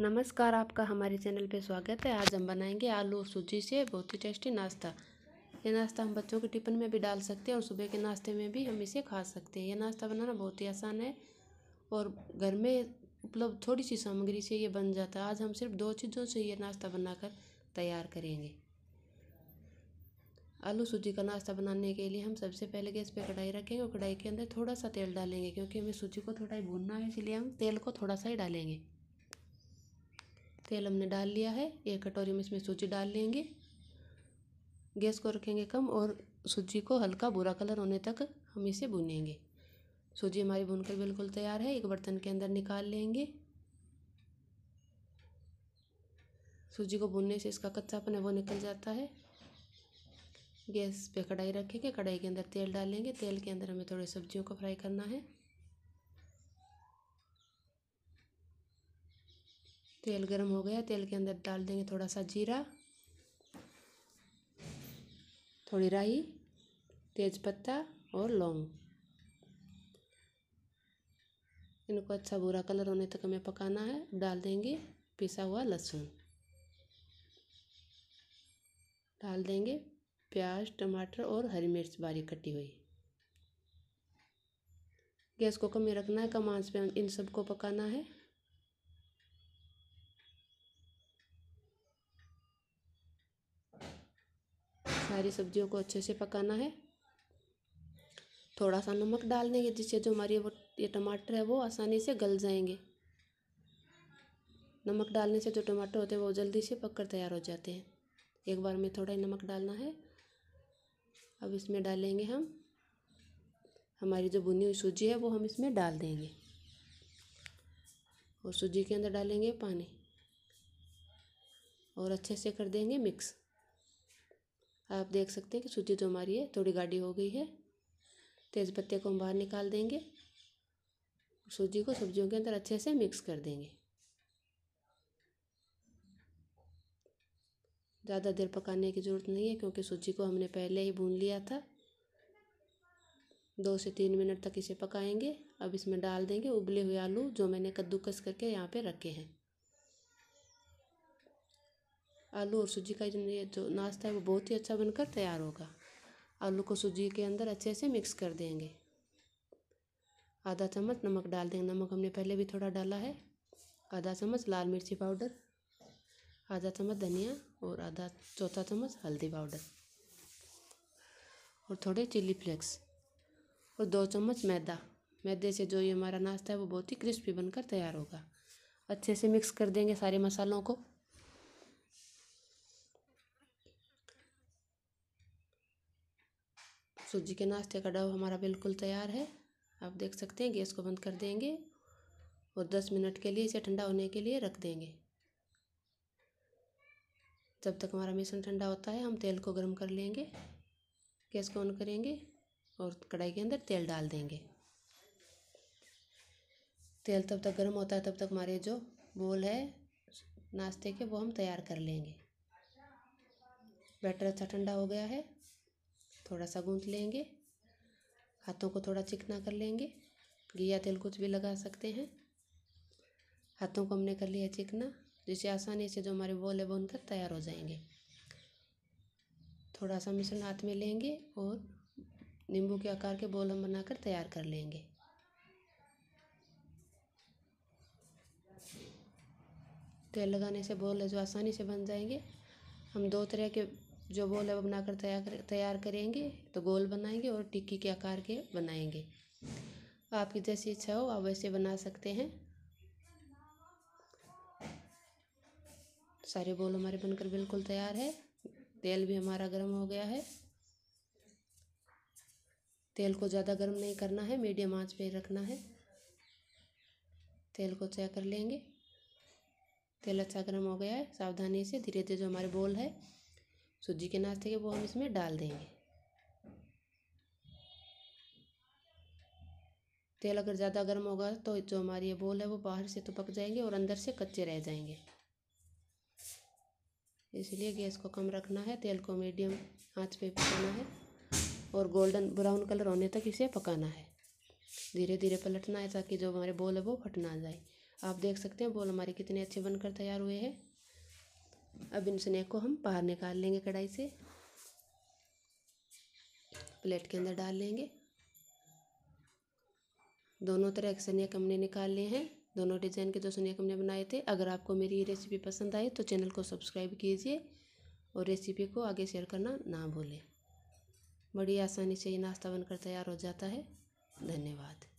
नमस्कार आपका हमारे चैनल पे स्वागत है आज हम बनाएंगे आलू और सूजी से बहुत ही टेस्टी नाश्ता ये नाश्ता हम बच्चों के टिफ़िन में भी डाल सकते हैं और सुबह के नाश्ते में भी हम इसे खा सकते हैं ये नाश्ता बनाना बहुत ही आसान है और घर में उपलब्ध थोड़ी सी सामग्री से ये बन जाता है आज हम सिर्फ दो चीज़ों से ये नाश्ता बनाकर तैयार करेंगे आलू सूजी का नाश्ता बनाने के लिए हम सबसे पहले गैस पे कढ़ाई रखेंगे और कढ़ाई के अंदर थोड़ा सा तेल डालेंगे क्योंकि हमें सूजी को थोड़ा ही भूनना है इसलिए हम तेल को थोड़ा सा ही डालेंगे तेल हमने डाल लिया है एक कटोरी में इसमें सूजी डाल लेंगे गैस को रखेंगे कम और सूजी को हल्का बुरा कलर होने तक हम इसे भुनेंगे सूजी हमारी भुनकर बिल्कुल तैयार है एक बर्तन के अंदर निकाल लेंगे सूजी को भूनने से इसका कच्चापन है वो निकल जाता है गैस पे कढ़ाई रखेंगे कढ़ाई के अंदर तेल डालेंगे तेल के अंदर हमें थोड़ी सब्जियों को फ्राई करना है तेल गर्म हो गया तेल के अंदर डाल देंगे थोड़ा सा जीरा थोड़ी राई तेज पत्ता और लौंग इनको अच्छा बुरा कलर होने तक हमें पकाना है डाल देंगे पिसा हुआ लहसुन डाल देंगे प्याज टमाटर और हरी मिर्च बारीक कटी हुई गैस को कम रखना है कम आंच पे इन सबको पकाना है सारी सब्जियों को अच्छे से पकाना है थोड़ा सा नमक डाल देंगे जिससे जो हमारी वो ये टमाटर है वो आसानी से गल जाएंगे नमक डालने से जो टमाटर होते हैं वो जल्दी से पक कर तैयार हो जाते हैं एक बार में थोड़ा ही नमक डालना है अब इसमें डालेंगे हम हमारी जो भुनी हुई सूजी है वो हम इसमें डाल देंगे और सूजी के अंदर डालेंगे पानी और अच्छे से कर देंगे मिक्स आप देख सकते हैं कि सूजी जो हमारी है थोड़ी गाढ़ी हो गई है तेज़ पत्ते को हम बाहर निकाल देंगे सूजी को सब्जियों के अंदर अच्छे से मिक्स कर देंगे ज़्यादा देर पकाने की ज़रूरत नहीं है क्योंकि सूजी को हमने पहले ही भून लिया था दो से तीन मिनट तक इसे पकाएंगे अब इसमें डाल देंगे उबले हुए आलू जो मैंने कद्दूकस करके यहाँ पे रखे हैं आलू और सूजी का जो जो नाश्ता है वो बहुत ही अच्छा बनकर तैयार होगा आलू को सूजी के अंदर अच्छे से मिक्स कर देंगे आधा चम्मच नमक डाल देंगे नमक हमने पहले भी थोड़ा डाला है आधा चम्मच लाल मिर्ची पाउडर आधा चम्मच धनिया और आधा चौथा चम्मच हल्दी पाउडर और थोड़े चिल्ली फ्लेक्स और दो चम्मच मैदा मैदे से जो ये हमारा नाश्ता है वो बहुत ही क्रिस्पी बनकर तैयार होगा अच्छे से मिक्स कर देंगे सारे मसालों को सूजी के नाश्ते का डव हमारा बिल्कुल तैयार है आप देख सकते हैं गैस को बंद कर देंगे और दस मिनट के लिए इसे ठंडा होने के लिए रख देंगे जब तक हमारा मिश्रण ठंडा होता है हम तेल को गर्म कर लेंगे गैस को ऑन करेंगे और कढ़ाई के अंदर तेल डाल देंगे तेल तब तक गर्म होता है तब तक हमारे जो बोल है नाश्ते के वो हम तैयार कर लेंगे बैटर अच्छा ठंडा हो गया है थोड़ा सा गूंथ लेंगे हाथों को थोड़ा चिकना कर लेंगे घी या तेल कुछ भी लगा सकते हैं हाथों को हमने कर लिया चिकना जिससे आसानी से जो हमारे बॉल है बनकर तैयार हो जाएंगे थोड़ा सा मिश्रण हाथ में लेंगे और नींबू के आकार के बॉल हम बनाकर तैयार कर लेंगे तेल लगाने से बॉल है जो आसानी से बन जाएंगे हम दो तरह के जो गोल अब बनाकर तैयार तैयार करेंगे तो गोल बनाएंगे और टिक्की के आकार के बनाएंगे आपकी जैसी इच्छा हो आप वैसे बना सकते हैं सारे बॉल हमारे बनकर बिल्कुल तैयार है तेल भी हमारा गर्म हो गया है तेल को ज़्यादा गर्म नहीं करना है मीडियम आंच पे रखना है तेल को चेक कर लेंगे तेल अच्छा गर्म हो गया है सावधानी से धीरे धीरे जो हमारे बोल है सूजी के नाश्ते के वो हम इसमें डाल देंगे तेल अगर ज़्यादा गर्म होगा तो जो हमारी ये बोल है वो बाहर से तो पक जाएंगे और अंदर से कच्चे रह जाएंगे इसलिए गैस को कम रखना है तेल को मीडियम आंच पे पकाना है और गोल्डन ब्राउन कलर होने तक इसे पकाना है धीरे धीरे पलटना है ताकि जो हमारे बोल है वो फट ना जाए आप देख सकते हैं बोल हमारे कितने अच्छे बनकर तैयार हुए हैं अब इन स्नैक को हम बाहर निकाल लेंगे कढ़ाई से प्लेट के अंदर डाल लेंगे दोनों तरह के स्नैक हमने निकाल लिए हैं दोनों डिज़ाइन के दो स्नैक हमने बनाए थे अगर आपको मेरी ये रेसिपी पसंद आए तो चैनल को सब्सक्राइब कीजिए और रेसिपी को आगे शेयर करना ना भूलें बड़ी आसानी से ये नाश्ता बनकर तैयार हो जाता है धन्यवाद